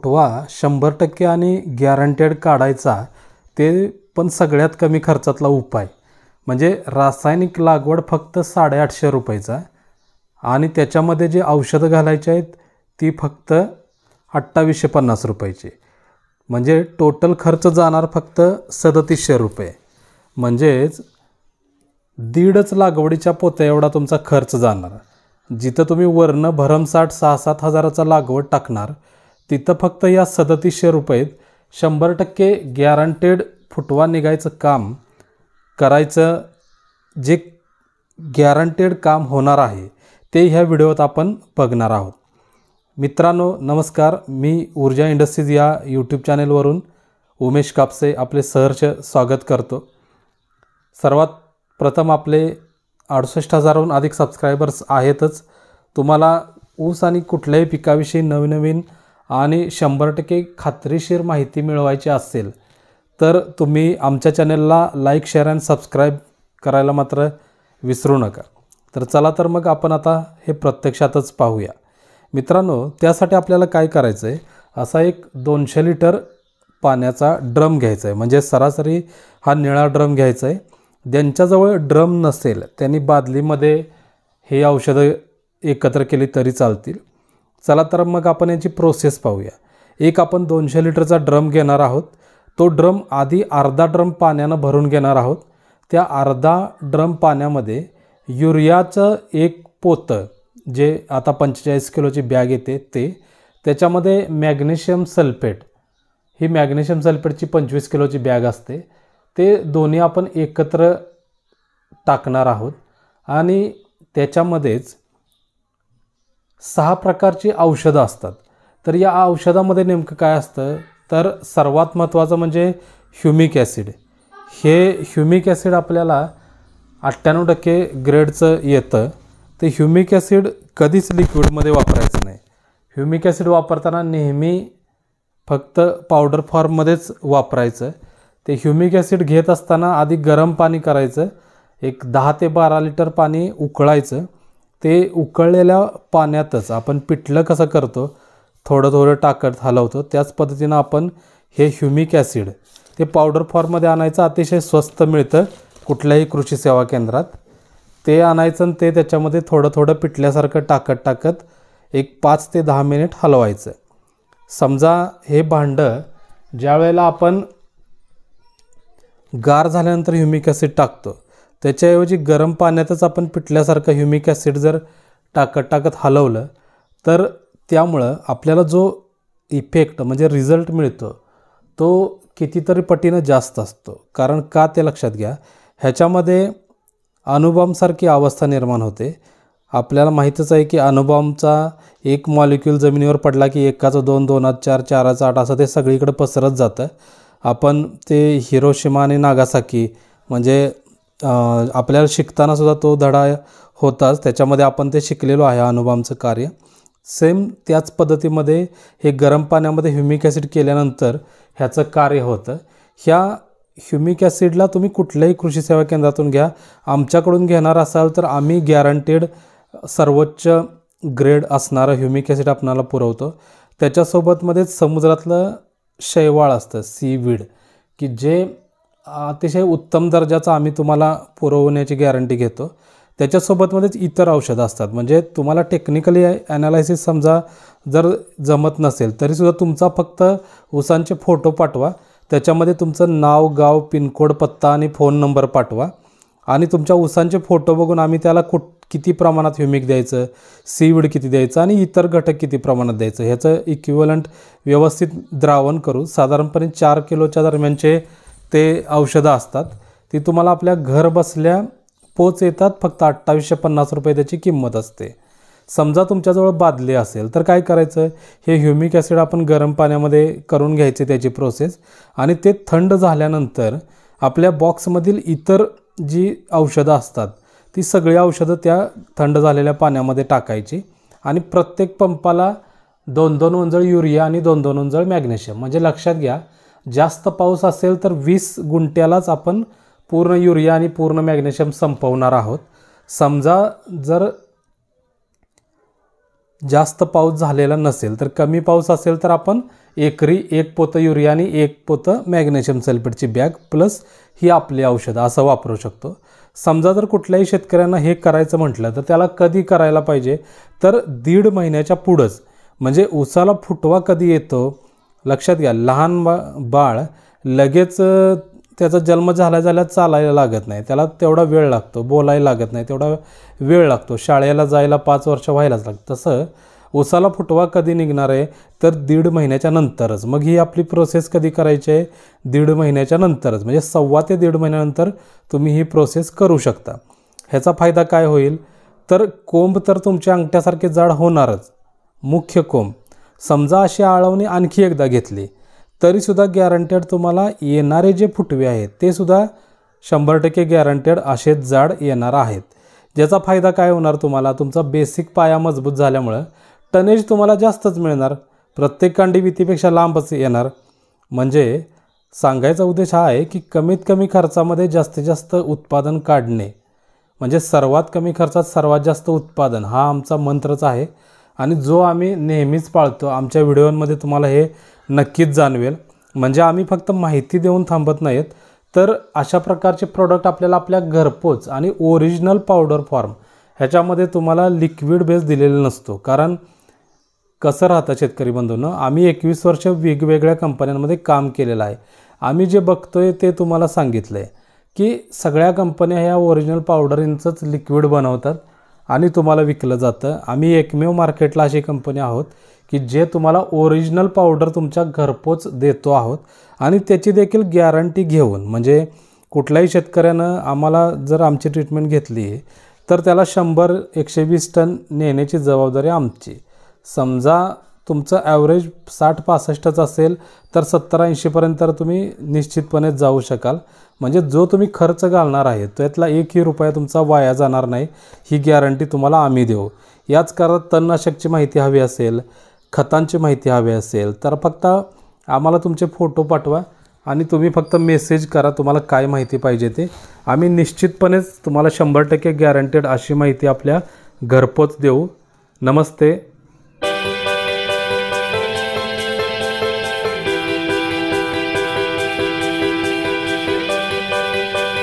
उठवा शंभर टक्के आणि गॅरंटेड काढायचा ते पण सगळ्यात कमी खर्चातला उपाय म्हणजे रासायनिक लागवड फक्त साडेआठशे रुपयाचा आणि त्याच्यामध्ये जे औषधं घालायचे आहेत ती फक्त अठ्ठावीसशे पन्नास रुपयाची म्हणजे टोटल खर्च जाणार फक्त सदतीसशे रुपये म्हणजेच दीडच लागवडीच्या पोत्या एवढा तुमचा खर्च जाणार जिथं तुम्ही वरनं भरमसाठ सहा सात हजाराचा लागवड टाकणार तिथं फक्त या सदतीसशे रुपयेत शंभर टक्के गॅरंटेड फुटवा निघायचं काम करायचं जे गॅरंटेड काम होणार आहे ते ह्या व्हिडिओत आपण बघणार आहोत मित्रांनो नमस्कार मी ऊर्जा इंडस्ट्रीज या यूट्यूब चॅनेलवरून उमेश कापसे आपले सहर्ष स्वागत करतो सर्वात प्रथम आपले अडुसष्ट हजारहून अधिक सबस्क्रायबर्स आहेतच तुम्हाला ऊस आणि कुठल्याही पिकाविषयी नवीन नवीन आणि शंभर टक्के खात्रीशीर माहिती मिळवायची असेल तर तुम्ही आमच्या चॅनलला लाईक शेअर अँड सबस्क्राईब करायला मात्र विसरू नका तर चला तर मग आपण आता हे प्रत्यक्षातच पाहूया मित्रांनो त्यासाठी आपल्याला काय करायचं आहे असा एक दोनशे लिटर पाण्याचा ड्रम घ्यायचा आहे म्हणजे सरासरी हा निळा ड्रम घ्यायचा आहे ज्यांच्याजवळ ड्रम नसेल त्यांनी बादलीमध्ये हे औषधं एकत्र केली तरी चालतील चला तर मग आपण याची प्रोसेस पाहूया एक आपण दोनशे लिटरचा ड्रम घेणार आहोत तो ड्रम आधी अर्धा ड्रम पाण्यानं भरून घेणार आहोत त्या अर्धा ड्रम पाण्यामध्ये युरियाचं एक पोतं जे आता पंचेचाळीस किलोची बॅग येते ते त्याच्यामध्ये मॅग्नेशियम सल्फेट ही मॅग्नेशियम सल्फेटची पंचवीस किलोची बॅग असते ते दोन्ही आपण एकत्र टाकणार आहोत आणि त्याच्यामध्येच सहा प्रकारची औषधं असतात तर या औषधामध्ये नेमकं काय असतं तर सर्वात महत्त्वाचं म्हणजे ह्युमिक ॲसिड हे ह्युमिक ॲसिड आपल्याला अठ्ठ्याण्णव टक्के ग्रेडचं येतं ते ह्युमिक ॲसिड कधीच लिक्विडमध्ये वापरायचं नाही ह्युमिक ॲसिड वापरताना नेहमी फक्त पावडर फॉर्ममध्येच वापरायचं ते ह्युमिक ॲसिड घेत असताना आधी गरम पाणी करायचं एक दहा ते बारा लिटर पाणी उकळायचं ते उकळलेल्या पाण्यातच आपण पिठलं कसं करतो थोडं थोडं टाकत हलवतो त्याच पद्धतीनं आपण हे ह्युमिक ॲसिड ते पावडर फॉर्ममध्ये आणायचं अतिशय स्वस्त मिळतं कुठल्याही कृषी सेवा केंद्रात ते आणायचं आणि ते त्याच्यामध्ये थोडं थोडं पिठल्यासारखं टाकत टाकत एक पाच ते दहा मिनिट हलवायचं समजा हे भांडं ज्या वेळेला आपण गार झाल्यानंतर ह्युमिक ॲसिड टाकतो त्याच्याऐवजी गरम पाण्यातच आपण पिठल्यासारखं ह्युमिक ॲसिड जर टाकत टाकत हलवलं तर त्यामुळं आपल्याला जो इफेक्ट म्हणजे रिझल्ट मिळतो तो कितीतरी पटीनं जास्त असतो कारण का ते लक्षात घ्या ह्याच्यामध्ये अनुबॉमसारखी अवस्था निर्माण होते आपल्याला माहीतच आहे की अणुबॉम्बचा एक मॉलिक्यूल जमिनीवर पडला की एकाचं दोन दोनात चार चाराचं आठ असं ते सगळीकडे पसरत जातं आपण ते हिरोशिमा आणि नागासाकी म्हणजे आपल्याला शिकताना सुद्धा तो धडा होताच त्याच्यामध्ये आपण ते शिकलेलो आहे अनुभवांचं कार्य सेम त्याच पद्धतीमध्ये हे गरम पाण्यामध्ये ह्युमिक ॲसिड केल्यानंतर ह्याचं कार्य होतं ह्या ह्युमिक ॲसिडला तुम्ही कुठल्याही कृषी सेवा केंद्रातून घ्या आमच्याकडून घेणार असाल तर आम्ही गॅरंटेड सर्वोच्च ग्रेड असणारं ह्युमिक ॲसिड आपणाला पुरवतो त्याच्यासोबतमध्ये समुद्रातलं शैवाळ असतं सीवीड की जे अतिशय उत्तम दर्जाचा आम्ही तुम्हाला पुरवण्याची गॅरंटी घेतो त्याच्यासोबतमध्येच इतर औषधं असतात म्हणजे तुम्हाला टेक्निकली ॲनालायसिस समजा जर जमत नसेल तरीसुद्धा तुमचा फक्त उसांचे फोटो पाठवा त्याच्यामध्ये तुमचं नाव गाव पिनकोड पत्ता आणि फोन नंबर पाठवा आणि तुमच्या उसांचे फोटो बघून आम्ही त्याला कुठ किती प्रमाणात ह्युमिक द्यायचं सीविड किती द्यायचं आणि इतर घटक किती प्रमाणात द्यायचं ह्याचं इक्विवलंट व्यवस्थित द्रावण करू साधारणपणे चार किलोच्या दरम्यानचे ते औषधं असतात ती तुम्हाला आपल्या घर बसल्या पोच येतात फक्त अठ्ठावीसशे पन्नास रुपये त्याची किंमत असते समजा तुमच्याजवळ बादली असेल तर काय करायचं हे ह्युमिक ॲसिड आपण गरम पाण्यामध्ये करून घ्यायचे त्याची प्रोसेस आणि ते थंड झाल्यानंतर आपल्या बॉक्समधील इतर जी औषधं असतात ती सगळी औषधं त्या थंड झालेल्या पाण्यामध्ये टाकायची आणि प्रत्येक पंपाला दोन दोन उंजळ युरिया आणि दोन दोन उंजळ मॅग्नेशियम म्हणजे लक्षात घ्या जास्त पाऊस असेल तर वीस गुंट्यालाच आपण पूर्ण युरिया आणि पूर्ण मॅग्नेशियम संपवणार आहोत समजा जर जास्त पाऊस झालेला नसेल तर कमी पाऊस असेल तर आपण एकरी एक पोतं युरिया आणि एक पोतं मॅग्नेशियम सल्फेटची बॅग प्लस ही आपली औषधं असं वापरू शकतो समजा जर कुठल्याही शेतकऱ्यांना हे करायचं म्हटलं तर त्याला कधी करायला पाहिजे तर दीड महिन्याच्या पुढंच म्हणजे उसाला फुटवा कधी येतो लक्षात घ्या लहान बा बाळ लगेच त्याचा जन्म झाला झाला चालायला लागत नाही त्याला तेवढा वेळ लागतो बोलायला लागत नाही तेवढा वेळ लागतो शाळेला जायला पाच वर्ष व्हायलाच लागतं तसं उसाला फुटवा कधी निघणार आहे तर दीड महिन्याच्या नंतरच मग ही आपली प्रोसेस कधी करायची आहे दीड महिन्याच्या नंतरच म्हणजे सव्वा ते दीड महिन्यानंतर तुम्ही ही प्रोसेस करू शकता ह्याचा फायदा काय होईल तर कोंब तर तुमच्या अंगठ्यासारखे जाड होणारच मुख्य कोंब समजा अशी आळवणी आणखी एकदा घेतली तरीसुद्धा गॅरंटेड तुम्हाला येणारे जे फुटवे आहेत ते सुद्धा शंभर टक्के गॅरंटेड असेच जाड येणार आहेत ज्याचा फायदा काय होणार तुम्हाला तुमचा बेसिक पाया मजबूत झाल्यामुळं टनेज तुम्हाला जास्तच मिळणार प्रत्येक कांडी भीतीपेक्षा लांबच येणार म्हणजे सांगायचा उद्देश हा आहे की कमीत कमी खर्चामध्ये जास्तीत जास्त उत्पादन काढणे म्हणजे सर्वात कमी खर्चात सर्वात जास्त उत्पादन हा आमचा मंत्रच आहे आणि जो आम्ही नेहमीच पाळतो आमच्या व्हिडिओमध्ये तुम्हाला हे नक्कीच जाणवेल म्हणजे आम्ही फक्त माहिती देऊन थांबत नाहीत तर अशा प्रकारचे प्रोडक्ट आपल्याला आपल्या घरपोच आणि ओरिजिनल पावडर फॉर्म ह्याच्यामध्ये तुम्हाला लिक्विड बेस दिलेला नसतो कारण कसं राहतं शेतकरी बंधूनं आम्ही एकवीस वर्ष वेगवेगळ्या कंपन्यांमध्ये काम केलेलं आहे आम्ही जे बघतोय ते तुम्हाला सांगितलं आहे की सगळ्या कंपन्या ह्या ओरिजिनल पावडरींचंच लिक्विड बनवतात आणि तुम्हाला विकलं जातं आम्ही एकमेव मार्केटला अशी कंपनी आहोत की जे तुम्हाला ओरिजिनल पावडर तुमच्या घरपोच देतो आहोत आणि त्याची देखील गॅरंटी घेऊन म्हणजे कुठल्याही शेतकऱ्यानं आम्हाला जर आमची ट्रीटमेंट घेतली तर त्याला शंभर एकशे वीस टन नेण्याची जबाबदारी आमची समजा तुमचं ॲव्हरेज साठ पासष्टच असेल तर सत्तर ऐंशीपर्यंत तुम्ही निश्चितपणे जाऊ शकाल म्हणजे जो तुम्ही खर्च घालणार आहे तो त्यातला एकही रुपया तुमचा वाया जाणार नाही ही गॅरंटी तुम्हाला आम्ही देऊ याच करत तणनाशकची माहिती हवी असेल खतांची माहिती हवी असेल तर फक्त आम्हाला तुमचे फोटो पाठवा आणि तुम्ही फक्त मेसेज करा तुम्हाला काय माहिती पाहिजे ते आम्ही निश्चितपणेच तुम्हाला शंभर टक्के गॅरंटेड अशी माहिती आपल्या घरपोच देऊ नमस्ते